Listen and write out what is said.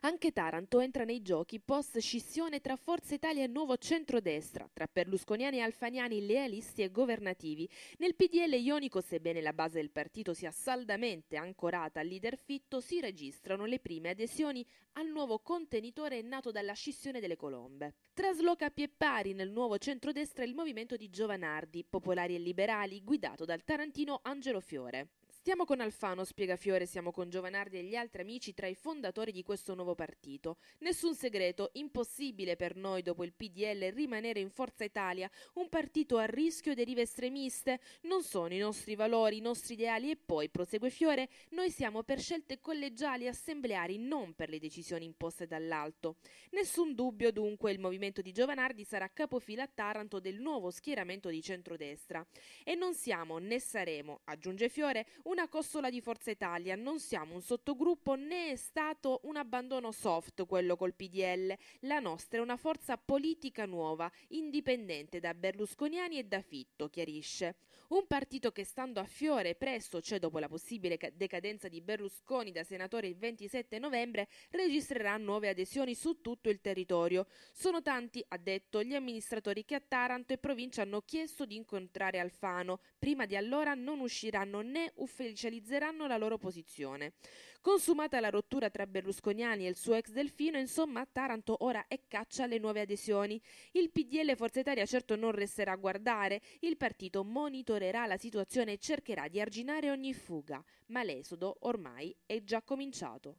Anche Taranto entra nei giochi post scissione tra Forza Italia e Nuovo Centrodestra, tra berlusconiani e alfaniani lealisti e governativi. Nel PDL ionico, sebbene la base del partito sia saldamente ancorata al leader fitto, si registrano le prime adesioni al nuovo contenitore nato dalla scissione delle colombe. Trasloca a pie pari nel nuovo centrodestra il movimento di Giovanardi, popolari e liberali, guidato dal tarantino Angelo Fiore. Stiamo con Alfano, spiega Fiore, siamo con Giovanardi e gli altri amici tra i fondatori di questo nuovo partito. Nessun segreto, impossibile per noi dopo il PDL rimanere in Forza Italia, un partito a rischio derive estremiste, non sono i nostri valori, i nostri ideali e poi, prosegue Fiore, noi siamo per scelte collegiali e assembleari, non per le decisioni imposte dall'alto. Nessun dubbio dunque, il movimento di Giovanardi sarà capofila a Taranto del nuovo schieramento di centrodestra. E non siamo né saremo, aggiunge Fiore, un una costola di Forza Italia, non siamo un sottogruppo né è stato un abbandono soft quello col PDL. La nostra è una forza politica nuova, indipendente da berlusconiani e da Fitto, chiarisce. Un partito che stando a fiore presto, cioè dopo la possibile decadenza di Berlusconi da senatore il 27 novembre, registrerà nuove adesioni su tutto il territorio. Sono tanti, ha detto, gli amministratori che a Taranto e provincia hanno chiesto di incontrare Alfano. Prima di allora non usciranno né ufficialmente ufficializzeranno la loro posizione. Consumata la rottura tra Berlusconiani e il suo ex Delfino, insomma, a Taranto ora è caccia alle nuove adesioni. Il PDL Forza Italia certo non resterà a guardare, il partito monitorerà la situazione e cercherà di arginare ogni fuga, ma l'esodo ormai è già cominciato.